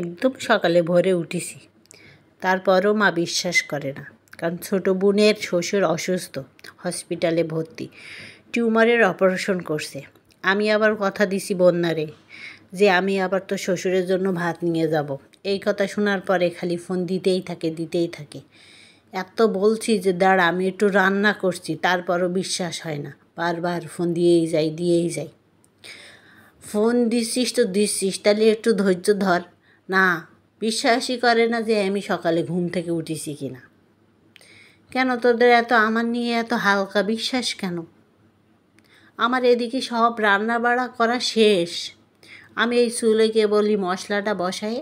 একদম সকালে ভোরে উঠেছি তারপরও মা বিশ্বাস করে না কারণ ছোটো বোনের শ্বশুর অসুস্থ হসপিটালে ভর্তি টিউমারের অপারেশন করছে আমি আবার কথা দিছি বন্যারে যে আমি আবার তো শ্বশুরের জন্য ভাত নিয়ে যাব এই কথা শোনার পরে খালি ফোন দিতেই থাকে দিতেই থাকে এত বলছি যে দাঁড়া আমি একটু রান্না করছি তারপরও বিশ্বাস হয় না বারবার ফোন দিয়েই যাই দিয়েই যাই ফোন দিচ্ছিস তো দিচ্ছিস তাহলে একটু ধৈর্য ধর না বিশ্বাসই করে না যে আমি সকালে ঘুম থেকে উঠেছি কি না কেন তোদের এত আমার নিয়ে এত হালকা বিশ্বাস কেন আমার এদিকে সব রান্না বাড়া করা শেষ আমি এই চুলে বলি মশলাটা বসাই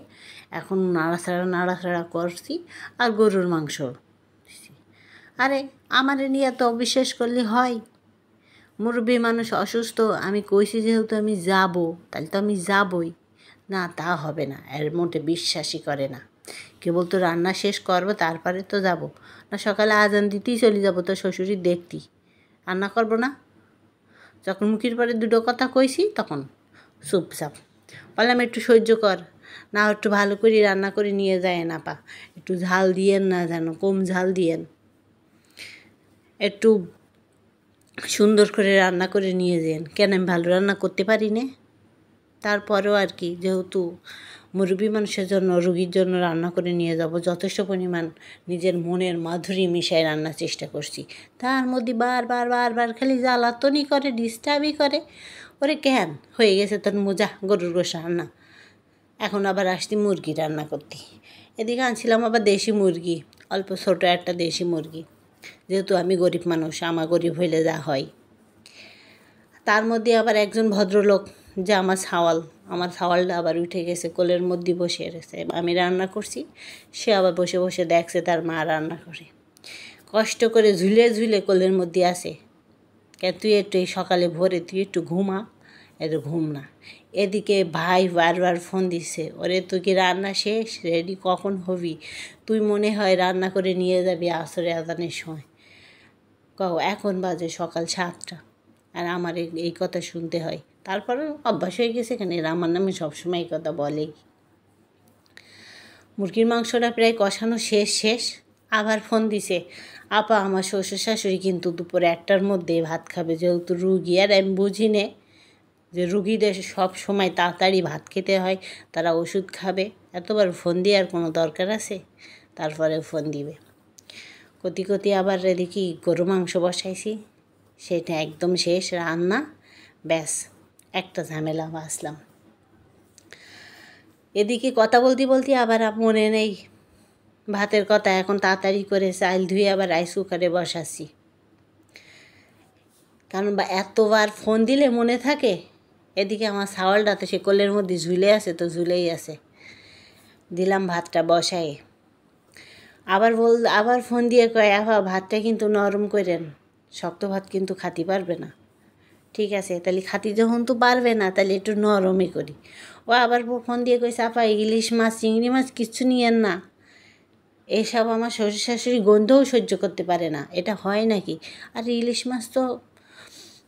এখন নাড়াছাড়া নাড়াছাড়া করছি আর গরুর মাংস আরে আমার নিয়ে এত অবিশ্বাস করলে হয় মুরব্বী মানুষ অসুস্থ আমি কইছি যেহেতু আমি যাব তাহলে তো আমি যাবই না তা হবে না এর মোটে বিশ্বাসই করে না কেবল তো রান্না শেষ করবো তারপরে তো যাব না সকালে আজান দিতেই চলে যাবো তো শ্বশুরি দেখতি রান্না করব না যখন মুখির পরে দুটো কথা কইছি তখন চুপচাপ বললাম একটু সহ্য কর না একটু ভালো করে রান্না করে নিয়ে যায় না পা একটু ঝাল দিয়েন না যেন কম ঝাল দিয়েন একটু সুন্দর করে রান্না করে নিয়ে যেন কেন আমি ভালো রান্না করতে পারি না তারপরেও আর কি যেহেতু মুরব্বী মানুষের জন্য রুগীর জন্য রান্না করে নিয়ে যাব যথেষ্ট পরিমাণ নিজের মনের মাধুরী মিশায় রান্নার চেষ্টা করছি তার মধ্যে বারবার বারবার খালি জ্বালাতনই করে ডিস্টার্বই করে ওরে কেন হয়ে গেছে তোর মোজা গরুর গোস রান্না এখন আবার আসছি মুরগি রান্না করতে এদিকে আনছিলাম আবার দেশি মুরগি অল্প ছোট একটা দেশি মুরগি যেহেতু আমি গরিব মানুষ আমার গরিব হইলে যা হয় তার মধ্যে আবার একজন ভদ্রলোক যে আমার সাওয়াল আমার সাওয়ালটা আবার উঠে গেছে কোলের মধ্যে বসে গেছে আমি রান্না করছি সে আবার বসে বসে দেখছে তার মা রান্না করে কষ্ট করে ঝুলে ঝুলে কোলের মধ্যে আসে কে তুই একটু এই সকালে ভোরে তুই একটু ঘুমা একটু ঘুম না এদিকে ভাই বারবার ফোন দিছে ওরে তুই কি রান্না শেষ রেডি কখন হবি তুই মনে হয় রান্না করে নিয়ে যাবি আসরে আদানের সময় কও এখন বাজে সকাল সাতটা আর আমার এই কথা শুনতে হয় তারপরে অভ্যাস হয়ে গেছে এখানে রামার আমার নামে সবসময় কথা বলে মুরগির মাংসটা প্রায় কষানো শেষ শেষ আবার ফোন দিছে আপা আমার শ্বশুর শাশুড়ি কিন্তু দুপুর একটার মধ্যে ভাত খাবে যেহেতু রুগী আর আমি বুঝি নে যে রুগীদের সব সময় তাড়াতাড়ি ভাত খেতে হয় তারা ওষুধ খাবে এতবার ফোন দিয়ে আর কোনো দরকার আছে তারপরে ফোন দিবে কতি কতি আবার দেখি গরু মাংস বসাইছি সেটা একদম শেষ রান্না ব্যাস একটা ঝামেলা বাঁচলাম এদিকে কথা বলতে বলতে আবার মনে নেই ভাতের কথা এখন তাড়াতাড়ি করে চাল ধুয়ে আবার রাইস কুকারে বসাছি কারণ বা এতবার ফোন দিলে মনে থাকে এদিকে আমার সাওয়ালটা তো সে কোলের মধ্যে ঝুলে আছে তো ঝুলেই আছে দিলাম ভাতটা বসায় আবার বল আবার ফোন দিয়ে কয় আবার ভাতটা কিন্তু নরম করেন শক্ত ভাত কিন্তু খাতে পারবে না ঠিক আছে তাহলে খাতি যখন তো পারবে না তাহলে একটু নরমই করি ও আবার ফোন দিয়ে কই চাপা ইলিশ মাছ চিংড়ি মাছ কিচ্ছু নিয়েন না এসব আমার শ্বশুর শাশুড়ি গন্ধও সহ্য করতে পারে না এটা হয় নাকি আর ইলিশ মাছ তো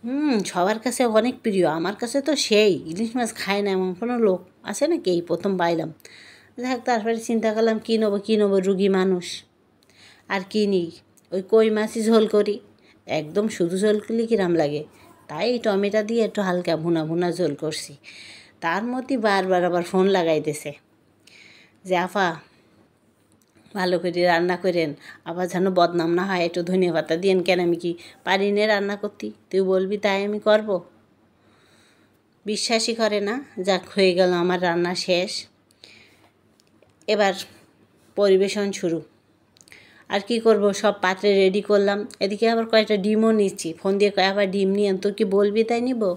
হুম সবার কাছে অনেক প্রিয় আমার কাছে তো সেই ইলিশ মাছ খায় না এমন কোনো লোক আছে নাকি এই প্রথম পাইলাম যাই হোক তারপরে চিন্তা করলাম কী নেবো কী নেবো রুগী মানুষ আর কী নিই ওই কই মাছই ঝোল করি একদম শুধু ঝোল করলে কিরাম লাগে তাই টমেটা টমেটো দিয়ে একটু হালকা ভুনা ভুনা ঝোল করছি তার মধ্যে বারবার আবার ফোন লাগাইতেছে যে আফা ভালো করে রান্না করেন আবার যেন বদনাম না হয় একটু ধনিয়া পাতা দিয়েন কেন আমি কি পারি নে রান্না করতে তুই বলবি তাই আমি করব বিশ্বাসই করে না যাক হয়ে গেল আমার রান্না শেষ এবার পরিবেশন শুরু আর কি করব সব পাত্রে রেডি করলাম এদিকে আবার কয়েকটা ডিমও নিচ্ছি ফোন দিয়ে আবার ডিম নিয়ে তোর কি বলবি তাই নিবো